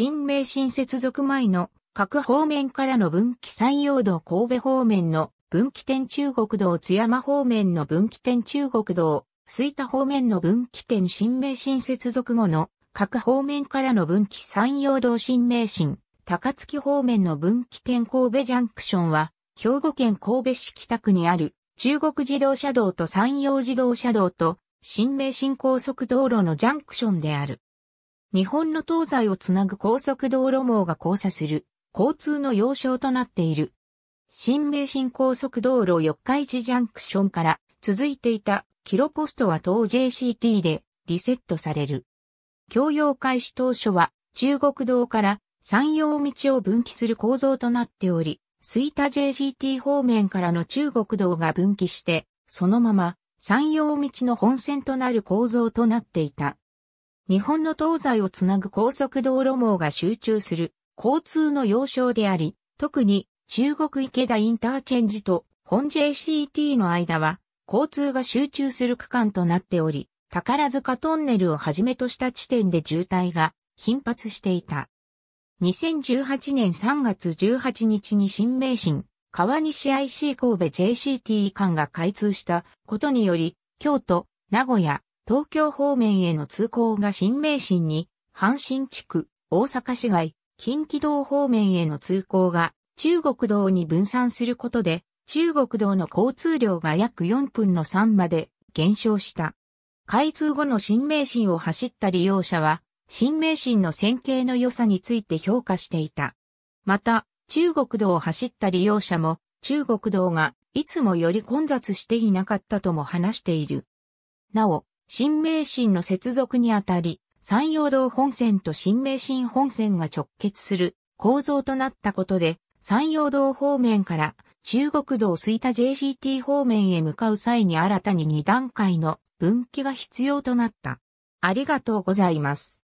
新名神接続前の各方面からの分岐山陽道神戸方面の分岐点中国道津山方面の分岐点中国道吹田方面の分岐点新名神接続後の各方面からの分岐山陽道新名神高槻方面の分岐点神戸ジャンクションは兵庫県神戸市北区にある中国自動車道と山陽自動車道と新名神高速道路のジャンクションである。日本の東西をつなぐ高速道路網が交差する、交通の要衝となっている。新名神高速道路四日市ジャンクションから続いていたキロポストは東 JCT でリセットされる。共用開始当初は中国道から山陽道を分岐する構造となっており、吹田 JCT 方面からの中国道が分岐して、そのまま山陽道の本線となる構造となっていた。日本の東西をつなぐ高速道路網が集中する交通の要衝であり、特に中国池田インターチェンジと本 JCT の間は交通が集中する区間となっており、宝塚トンネルをはじめとした地点で渋滞が頻発していた。2018年3月18日に新名神、川西 IC 神戸 JCT 間が開通したことにより、京都、名古屋、東京方面への通行が新名神に、阪神地区、大阪市街、近畿道方面への通行が中国道に分散することで、中国道の交通量が約4分の3まで減少した。開通後の新名神を走った利用者は、新名神の線形の良さについて評価していた。また、中国道を走った利用者も、中国道がいつもより混雑していなかったとも話している。なお、新名神の接続にあたり、山陽道本線と新名神本線が直結する構造となったことで、山陽道方面から中国道吹田 JCT 方面へ向かう際に新たに2段階の分岐が必要となった。ありがとうございます。